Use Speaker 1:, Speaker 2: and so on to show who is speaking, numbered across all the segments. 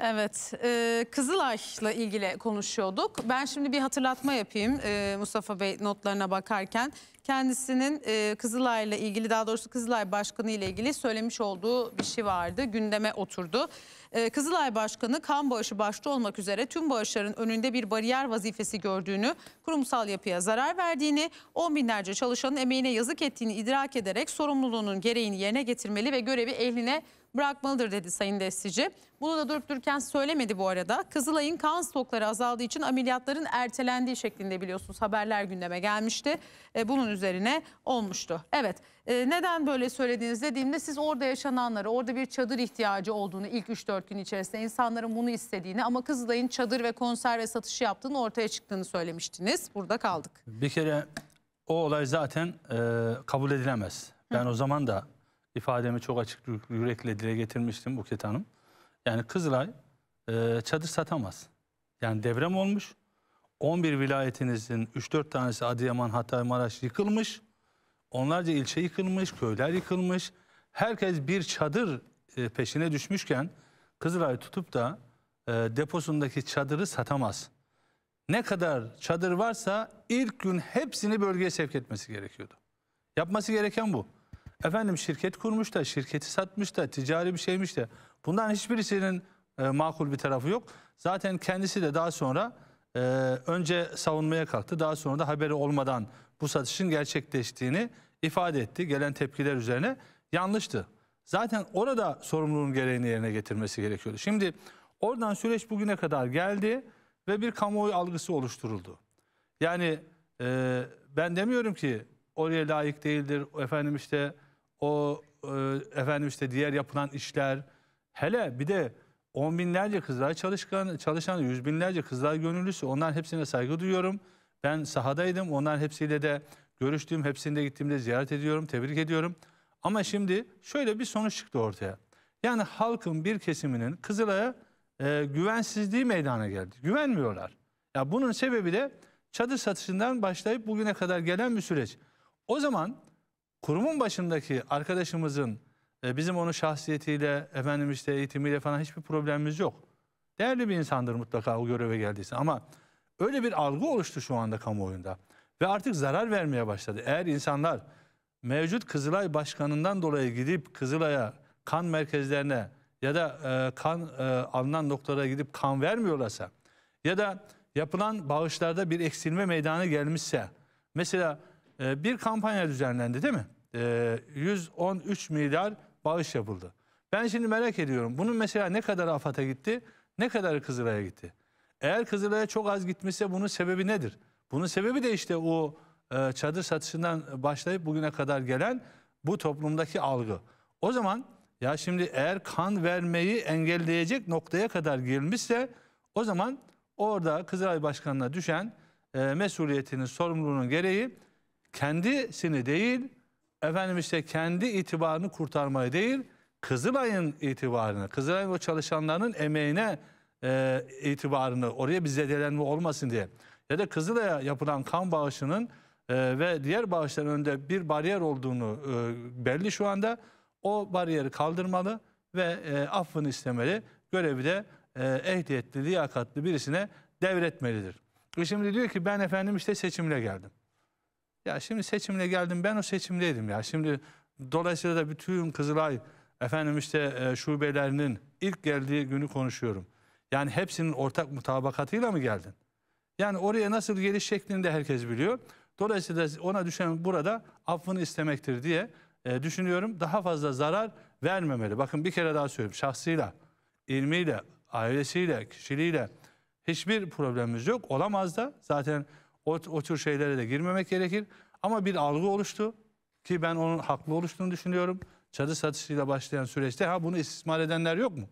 Speaker 1: Evet, e, Kızılay'la ilgili konuşuyorduk. Ben şimdi bir hatırlatma yapayım e, Mustafa Bey notlarına bakarken. Kendisinin e, Kızılay'la ilgili, daha doğrusu Kızılay Başkanı ile ilgili söylemiş olduğu bir şey vardı. Gündeme oturdu. E, Kızılay Başkanı kan bağışı başta olmak üzere tüm bağışların önünde bir bariyer vazifesi gördüğünü, kurumsal yapıya zarar verdiğini, on binlerce çalışanın emeğine yazık ettiğini idrak ederek sorumluluğunun gereğini yerine getirmeli ve görevi ehline bırakmalıdır dedi Sayın Destici. Bunu da durup dururken söylemedi bu arada. Kızılay'ın kan stokları azaldığı için ameliyatların ertelendiği şeklinde biliyorsunuz haberler gündeme gelmişti. E, bunun üzerine olmuştu. Evet e, neden böyle söylediğiniz dediğimde siz orada yaşananları, orada bir çadır ihtiyacı olduğunu ilk 3-4 gün içerisinde insanların bunu istediğini ama Kızılay'ın çadır ve konserve satışı yaptığını ortaya çıktığını söylemiştiniz. Burada kaldık.
Speaker 2: Bir kere o olay zaten e, kabul edilemez. Ben Hı. o zaman da ifademi çok açık yürekle dile getirmiştim Buket Hanım. Yani Kızılay e, çadır satamaz. Yani devrem olmuş. 11 vilayetinizin 3-4 tanesi Adıyaman, Hatay, Maraş yıkılmış. Onlarca ilçe yıkılmış, köyler yıkılmış. Herkes bir çadır e, peşine düşmüşken Kızılay tutup da e, deposundaki çadırı satamaz. Ne kadar çadır varsa ilk gün hepsini bölgeye sevk etmesi gerekiyordu. Yapması gereken bu. Efendim şirket kurmuş da, şirketi satmış da, ticari bir şeymiş de. Bundan hiçbirisinin e, makul bir tarafı yok. Zaten kendisi de daha sonra e, önce savunmaya kalktı. Daha sonra da haberi olmadan bu satışın gerçekleştiğini ifade etti. Gelen tepkiler üzerine yanlıştı. Zaten orada sorumluluğun gereğini yerine getirmesi gerekiyordu. Şimdi oradan süreç bugüne kadar geldi ve bir kamuoyu algısı oluşturuldu. Yani e, ben demiyorum ki oraya layık değildir efendim işte o e, efendim işte diğer yapılan işler hele bir de on binlerce kızlar çalışkan, çalışan yüz binlerce kızlar gönüllüsü onlar hepsine saygı duyuyorum. Ben sahadaydım onlar hepsiyle de görüştüğüm hepsinde gittiğimde ziyaret ediyorum tebrik ediyorum. Ama şimdi şöyle bir sonuç çıktı ortaya. Yani halkın bir kesiminin Kızılay'a e, güvensizliği meydana geldi. Güvenmiyorlar. Ya bunun sebebi de çadır satışından başlayıp bugüne kadar gelen bir süreç. O zaman kurumun başındaki arkadaşımızın e, bizim onun şahsiyetiyle, efendim işte eğitimiyle falan hiçbir problemimiz yok. Değerli bir insandır mutlaka o göreve geldiyse ama öyle bir algı oluştu şu anda kamuoyunda. Ve artık zarar vermeye başladı. Eğer insanlar mevcut Kızılay Başkanı'ndan dolayı gidip Kızılay'a kan merkezlerine ya da e, kan e, alınan noktalara gidip kan vermiyorlarsa ya da yapılan bağışlarda bir eksilme meydana gelmişse mesela ee, bir kampanya düzenlendi değil mi? 113 ee, milyar bağış yapıldı. Ben şimdi merak ediyorum. Bunun mesela ne kadar AFAD'a gitti, ne kadar Kızılay'a gitti? Eğer Kızılay'a çok az gitmişse bunun sebebi nedir? Bunun sebebi de işte o e, çadır satışından başlayıp bugüne kadar gelen bu toplumdaki algı. O zaman ya şimdi eğer kan vermeyi engelleyecek noktaya kadar girmişse, o zaman orada Kızılay Başkanı'na düşen e, mesuliyetinin, sorumluluğunun gereği kendisini değil, efendim işte kendi itibarını kurtarmaya değil, Kızılay'ın itibarını, Kızılay'ın o çalışanlarının emeğine e, itibarını, oraya bir zedelenme olmasın diye ya da Kızılay'a yapılan kan bağışının e, ve diğer bağışların önünde bir bariyer olduğunu e, belli şu anda. O bariyeri kaldırmalı ve e, affını istemeli. Görevi de e, ehliyetli, liyakatlı birisine devretmelidir. E, şimdi diyor ki ben efendim işte seçimle geldim. Ya şimdi seçimle geldim ben o seçimdeydim ya. Şimdi dolayısıyla da bütün Kızılay efendim işte e, şubelerinin ilk geldiği günü konuşuyorum. Yani hepsinin ortak mutabakatıyla mı geldin? Yani oraya nasıl geliş şeklini de herkes biliyor. Dolayısıyla ona düşen burada affını istemektir diye e, düşünüyorum. Daha fazla zarar vermemeli. Bakın bir kere daha söyleyeyim. Şahsıyla, ilmiyle, ailesiyle, kişiliğiyle hiçbir problemimiz yok. Olamaz da zaten o, o tür şeylere de girmemek gerekir. Ama bir algı oluştu ki ben onun haklı oluştuğunu düşünüyorum. Çadır satışıyla başlayan süreçte ha bunu istismar edenler yok mu?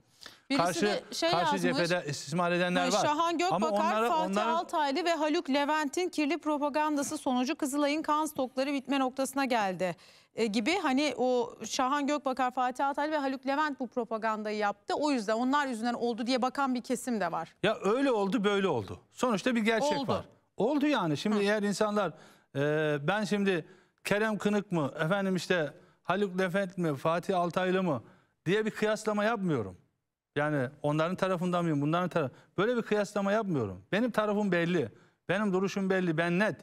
Speaker 1: Birisi karşı şey karşı yazmış, cephede
Speaker 2: istismar edenler var. Şahan Gökbakar, Ama onları, Fatih onları... Altaylı
Speaker 1: ve Haluk Levent'in kirli propagandası sonucu Kızılay'ın kan stokları bitme noktasına geldi e, gibi hani o Şahan Gökbakar, Fatih Altaylı ve Haluk Levent bu propagandayı yaptı. O yüzden onlar yüzünden oldu diye bakan bir kesim de var.
Speaker 2: Ya öyle oldu böyle oldu. Sonuçta bir gerçek oldu. var. Oldu yani. Şimdi ha. eğer insanlar e, ben şimdi Kerem Kınık mı efendim işte Haluk Levent mi Fatih Altaylı mı diye bir kıyaslama yapmıyorum. Yani onların tarafından mıyım bunların taraf böyle bir kıyaslama yapmıyorum. Benim tarafım belli. Benim duruşum belli. Ben net.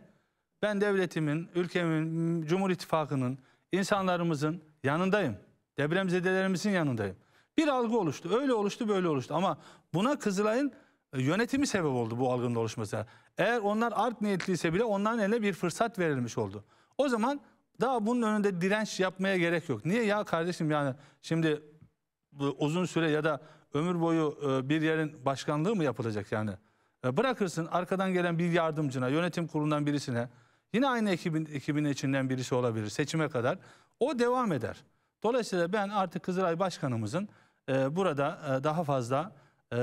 Speaker 2: Ben devletimin, ülkemin, Cumhur İttifakı'nın, insanlarımızın yanındayım. Depremzedelerimizin yanındayım. Bir algı oluştu. Öyle oluştu, böyle oluştu. Ama buna Kızılay'ın e, yönetimi sebep oldu bu algının oluşmasına. Eğer onlar art niyetliyse bile onların eline bir fırsat verilmiş oldu. O zaman daha bunun önünde direnç yapmaya gerek yok. Niye ya kardeşim yani şimdi uzun süre ya da ömür boyu e, bir yerin başkanlığı mı yapılacak yani? E, bırakırsın arkadan gelen bir yardımcına, yönetim kurulundan birisine, yine aynı ekibin, ekibin içinden birisi olabilir seçime kadar. O devam eder. Dolayısıyla ben artık Kızılay Başkanımızın e, burada e, daha fazla e,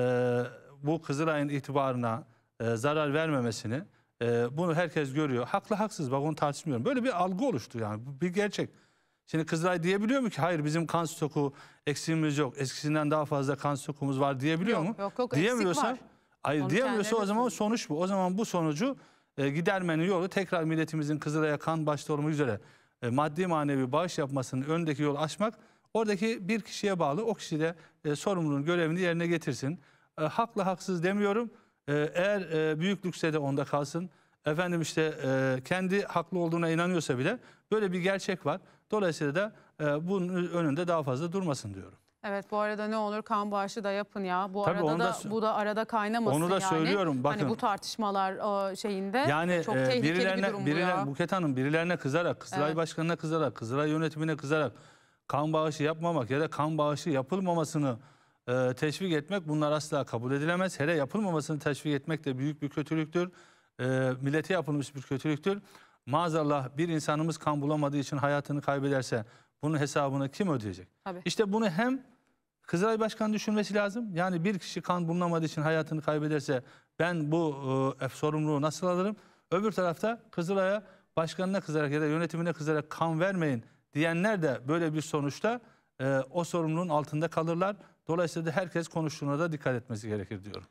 Speaker 2: bu Kızılay'ın itibarına e, zarar vermemesini e, bunu herkes görüyor. Haklı haksız bak onu tartışmıyorum. Böyle bir algı oluştu yani bir gerçek. Şimdi Kızılay diyebiliyor mu ki hayır bizim kan stoku eksiğimiz yok. Eskisinden daha fazla kan stokumuz var diyebiliyor yok, mu? Yok yok Diyemiyorsa, eksik var. Hayır Onu diyemiyorsa o zaman sonuç bu. O zaman bu sonucu e, gidermenin yolu tekrar milletimizin Kızılay'a kan başta olmak üzere e, maddi manevi bağış yapmasının öndeki yolu açmak. Oradaki bir kişiye bağlı o kişi de e, sorumluluğun görevini yerine getirsin e, hakla haksız demiyorum. E, eğer e, büyük lükse de onda kalsın. Efendim işte e, kendi haklı olduğuna inanıyorsa bile böyle bir gerçek var. Dolayısıyla da e, bunun önünde daha fazla durmasın diyorum.
Speaker 1: Evet bu arada ne olur kan bağışı da yapın ya. Bu Tabii arada da, da bu da arada kaynamasın onu da yani. söylüyorum hani bakın. Hani bu tartışmalar şeyinde yani, çok e, tehlikeli birilerine, bir durum birilerine, bu ya.
Speaker 2: Buket Hanım birilerine kızarak, Kızılay evet. Başkanı'na kızarak, Kızılay yönetimine kızarak kan bağışı yapmamak ya da kan bağışı yapılmamasını e, teşvik etmek bunlar asla kabul edilemez. Hele yapılmamasını teşvik etmek de büyük bir kötülüktür. E, millete yapılmış bir kötülüktür. Maazallah bir insanımız kan bulamadığı için hayatını kaybederse bunun hesabını kim ödeyecek? Tabii. İşte bunu hem Kızılay Başkanı düşünmesi lazım. Yani bir kişi kan bulunamadığı için hayatını kaybederse ben bu e, sorumluluğu nasıl alırım? Öbür tarafta Kızılay'a başkanına kızarak ya da yönetimine kızarak kan vermeyin diyenler de böyle bir sonuçta e, o sorumluluğun altında kalırlar. Dolayısıyla da herkes konuştuğuna da dikkat etmesi gerekir diyorum.